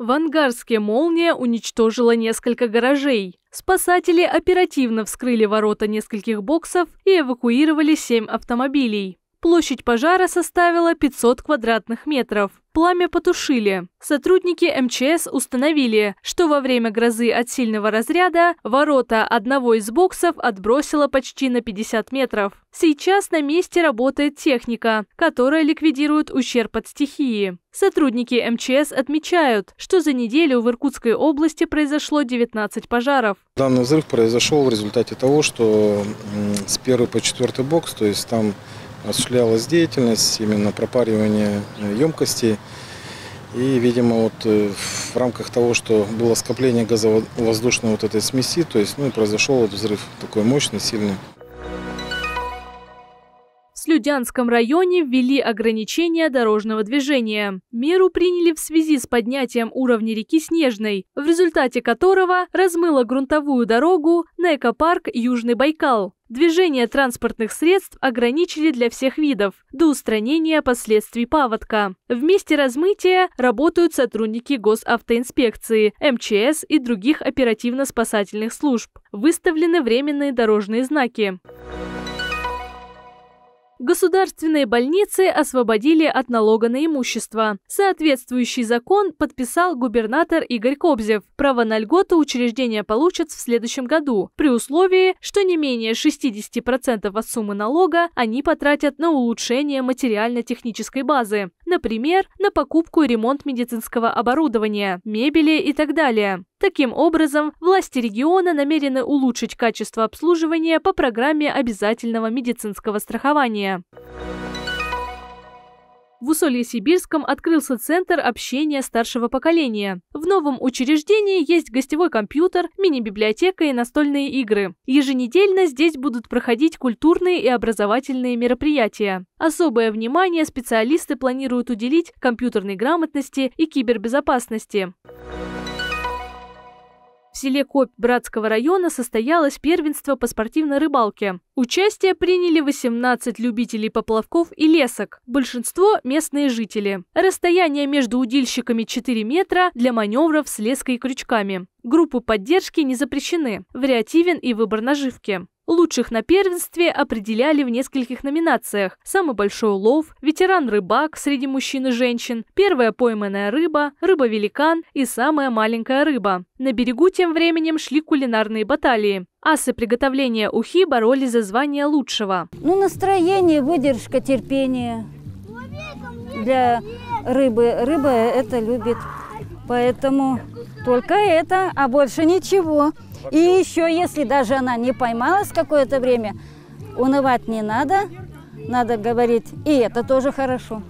В Ангарске молния уничтожила несколько гаражей. Спасатели оперативно вскрыли ворота нескольких боксов и эвакуировали семь автомобилей. Площадь пожара составила 500 квадратных метров. Пламя потушили. Сотрудники МЧС установили, что во время грозы от сильного разряда ворота одного из боксов отбросило почти на 50 метров. Сейчас на месте работает техника, которая ликвидирует ущерб от стихии. Сотрудники МЧС отмечают, что за неделю в Иркутской области произошло 19 пожаров. Данный взрыв произошел в результате того, что с 1 по 4 бокс, то есть там осуществлялась деятельность, именно пропаривание э, емкостей. И, видимо, вот э, в рамках того, что было скопление газовоздушной вот этой смеси, то есть, ну и произошел вот взрыв такой мощный, сильный. В Слюдянском районе ввели ограничения дорожного движения. Меру приняли в связи с поднятием уровня реки Снежной, в результате которого размыло грунтовую дорогу на экопарк Южный Байкал. Движение транспортных средств ограничили для всех видов до устранения последствий паводка. В месте размытия работают сотрудники госавтоинспекции, МЧС и других оперативно-спасательных служб. Выставлены временные дорожные знаки. Государственные больницы освободили от налога на имущество. Соответствующий закон подписал губернатор Игорь Кобзев. Право на льготу учреждения получат в следующем году, при условии, что не менее 60% от суммы налога они потратят на улучшение материально-технической базы, например, на покупку и ремонт медицинского оборудования, мебели и так далее. Таким образом, власти региона намерены улучшить качество обслуживания по программе обязательного медицинского страхования общения. В Усолье-Сибирском открылся Центр общения старшего поколения. В новом учреждении есть гостевой компьютер, мини-библиотека и настольные игры. Еженедельно здесь будут проходить культурные и образовательные мероприятия. Особое внимание специалисты планируют уделить компьютерной грамотности и кибербезопасности. В селе Копь Братского района состоялось первенство по спортивной рыбалке. Участие приняли 18 любителей поплавков и лесок, большинство – местные жители. Расстояние между удильщиками 4 метра для маневров с леской и крючками. Группы поддержки не запрещены, вариативен и выбор наживки. Лучших на первенстве определяли в нескольких номинациях. Самый большой улов, ветеран-рыбак среди мужчин и женщин, первая пойманная рыба, рыба-великан и самая маленькая рыба. На берегу тем временем шли кулинарные баталии. Асы приготовления ухи боролись за звание лучшего. Ну, настроение, выдержка, терпение. Для рыбы. Рыба это любит. Поэтому только это, а больше ничего. И еще, если даже она не поймалась какое-то время, унывать не надо, надо говорить, и это тоже хорошо.